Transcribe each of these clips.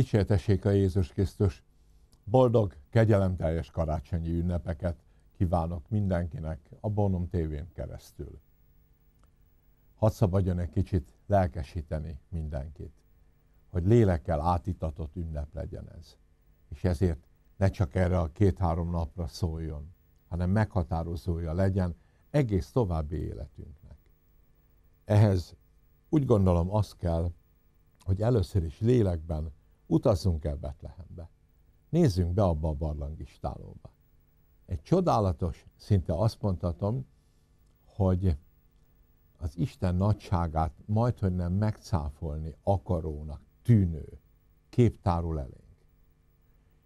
Dicsértessék a Jézus Krisztus! Boldog, kegyelemteljes karácsonyi ünnepeket kívánok mindenkinek a Bonum tévén keresztül. Hadd szabadjon egy kicsit lelkesíteni mindenkit, hogy lélekkel átitatott ünnep legyen ez. És ezért ne csak erre a két-három napra szóljon, hanem meghatározója legyen egész további életünknek. Ehhez úgy gondolom az kell, hogy először is lélekben utazzunk el Betlehembe. Nézzünk be abba a barlangistálóba. Egy csodálatos, szinte azt mondhatom, hogy az Isten nagyságát majdhogy nem megcáfolni akarónak tűnő képtárul elénk.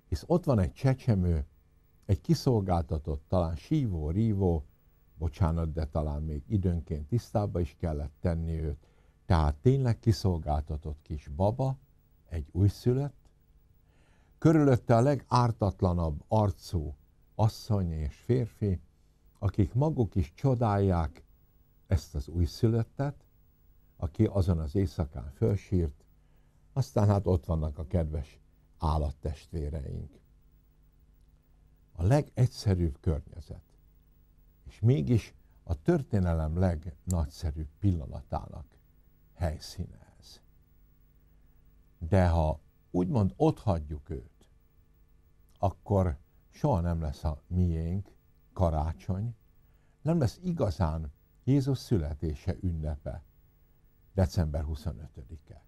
Hisz ott van egy csecsemő, egy kiszolgáltatott, talán sívó, rívó, bocsánat, de talán még időnként tisztába is kellett tenni őt, tehát tényleg kiszolgáltatott kis baba, egy újszülött, körülötte a legártatlanabb arcú asszony és férfi, akik maguk is csodálják ezt az újszülöttet, aki azon az éjszakán fölsírt, aztán hát ott vannak a kedves állattestvéreink. A legegyszerűbb környezet, és mégis a történelem legnagyszerűbb pillanatának helyszíne. De ha úgymond ott hagyjuk őt, akkor soha nem lesz a miénk karácsony, nem lesz igazán Jézus születése ünnepe december 25-e.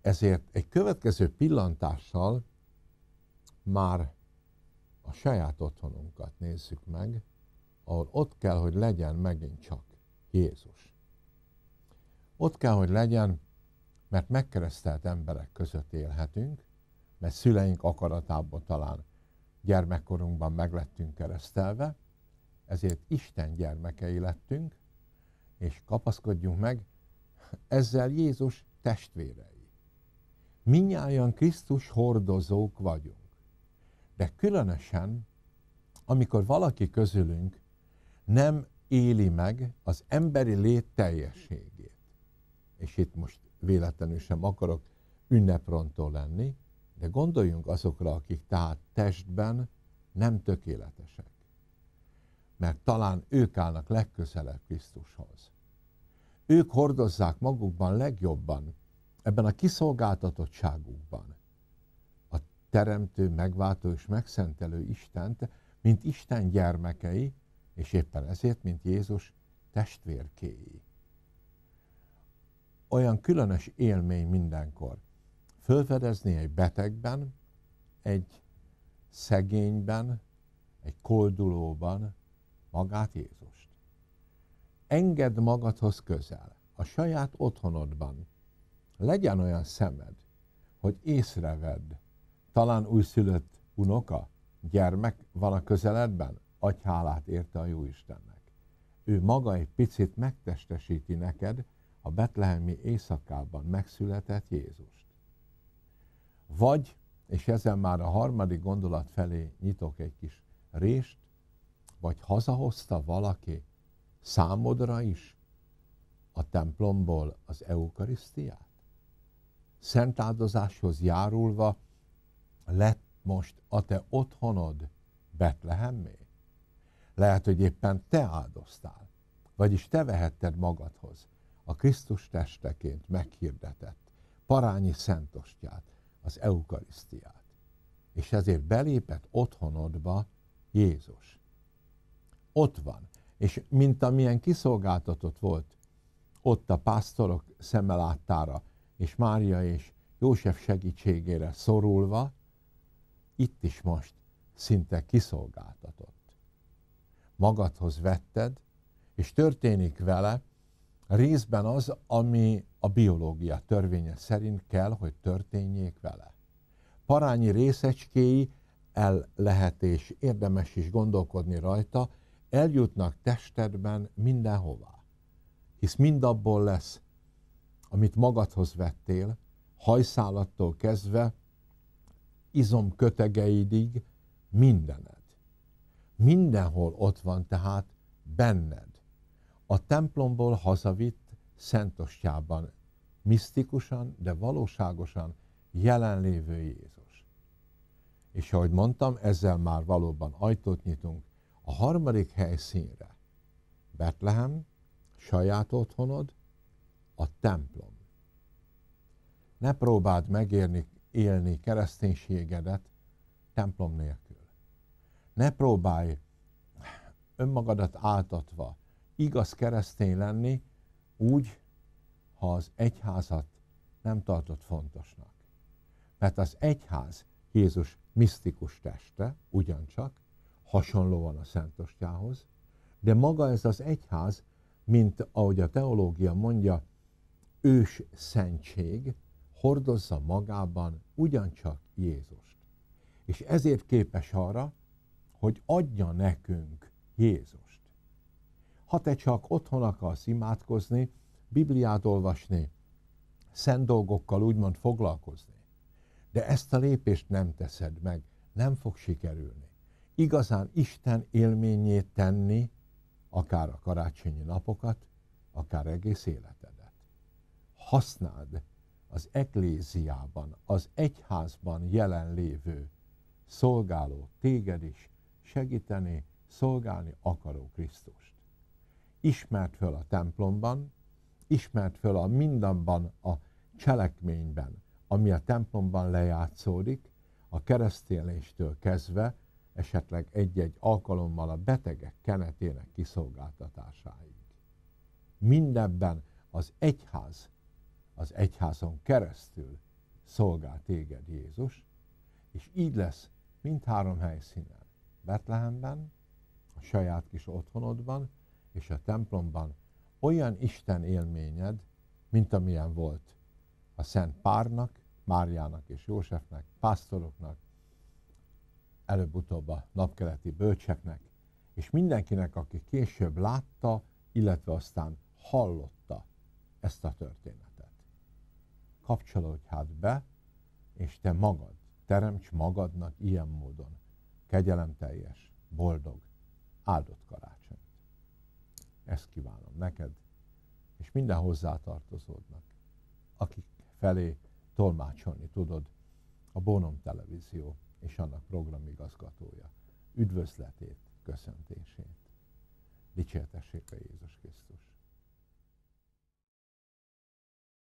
Ezért egy következő pillantással már a saját otthonunkat nézzük meg, ahol ott kell, hogy legyen megint csak Jézus. Ott kell, hogy legyen mert megkeresztelt emberek között élhetünk, mert szüleink akaratából talán gyermekkorunkban meglettünk keresztelve, ezért Isten gyermekei lettünk, és kapaszkodjunk meg, ezzel Jézus testvérei. Minnyáján Krisztus hordozók vagyunk. De különösen, amikor valaki közülünk nem éli meg az emberi lét teljességét, és itt most véletlenül sem akarok ünneprontó lenni, de gondoljunk azokra, akik tehát testben nem tökéletesek. Mert talán ők állnak legközelebb Krisztushoz. Ők hordozzák magukban legjobban, ebben a kiszolgáltatottságukban a teremtő, megváltó és megszentelő Istent, mint Isten gyermekei, és éppen ezért, mint Jézus testvérkéi olyan különös élmény mindenkor. Fölfedezni egy betegben, egy szegényben, egy koldulóban magát Jézust. Engedd magadhoz közel, a saját otthonodban. Legyen olyan szemed, hogy észrevedd, talán újszülött unoka, gyermek van a közeledben, adj hálát érte a Jóistennek. Ő maga egy picit megtestesíti neked, a betlehemi éjszakában megszületett Jézust. Vagy, és ezen már a harmadik gondolat felé nyitok egy kis rést, vagy hazahozta valaki számodra is a templomból az eukarisztiát? Szent áldozáshoz járulva lett most a te otthonod Betlehemmé? Lehet, hogy éppen te áldoztál, vagyis te vehetted magadhoz a Krisztus testeként meghirdetett parányi szentostját, az eukarisztiát. És ezért belépett otthonodba Jézus. Ott van. És mint amilyen kiszolgáltatott volt ott a pásztorok szemelátára, és Mária és József segítségére szorulva, itt is most szinte kiszolgáltatott. Magadhoz vetted, és történik vele, részben az, ami a biológia törvénye szerint kell, hogy történjék vele. Parányi részecskéi el lehet és érdemes is gondolkodni rajta, eljutnak testedben mindenhová. Hisz mind abból lesz, amit magadhoz vettél, hajszálattól kezdve, izomkötegeidig, mindened. Mindenhol ott van tehát benned a templomból hazavitt szentostjában, misztikusan, de valóságosan jelenlévő Jézus. És ahogy mondtam, ezzel már valóban ajtót nyitunk a harmadik helyszínre. Betlehem, saját otthonod, a templom. Ne próbáld megérni, élni kereszténységedet templom nélkül. Ne próbálj önmagadat áltatva, igaz keresztény lenni úgy, ha az egyházat nem tartott fontosnak. Mert az egyház Jézus misztikus teste, ugyancsak, hasonlóan a Szentostjához, de maga ez az egyház, mint ahogy a teológia mondja, ős szentség, hordozza magában ugyancsak Jézust. És ezért képes arra, hogy adja nekünk Jézust. Ha te csak otthon akarsz imádkozni, Bibliát olvasni, szent dolgokkal úgymond foglalkozni, de ezt a lépést nem teszed meg, nem fog sikerülni. Igazán Isten élményét tenni, akár a karácsonyi napokat, akár egész életedet. Használd az ekléziában, az egyházban jelenlévő szolgáló téged is segíteni, szolgálni akaró Krisztust ismert föl a templomban, ismert föl a mindabban a cselekményben, ami a templomban lejátszódik, a keresztéléstől kezdve, esetleg egy-egy alkalommal a betegek kenetének kiszolgáltatásáig. Mindebben az egyház, az egyházon keresztül szolgál téged Jézus, és így lesz mindhárom helyszínen. Betlehemben, a saját kis otthonodban, és a templomban olyan Isten élményed, mint amilyen volt a Szent Párnak, Máriának és Józsefnek, pásztoroknak, előbb-utóbb a napkeleti bölcseknek, és mindenkinek, aki később látta, illetve aztán hallotta ezt a történetet. Kapcsolódj hát be, és te magad, teremts magadnak ilyen módon kegyelemteljes, boldog, áldott karácsony. Ezt kívánom neked, és minden hozzátartozódnak, akik felé tolmácsolni tudod a Bonom Televízió és annak programigazgatója üdvözletét, köszöntését. Dicsértessék a Jézus Krisztus!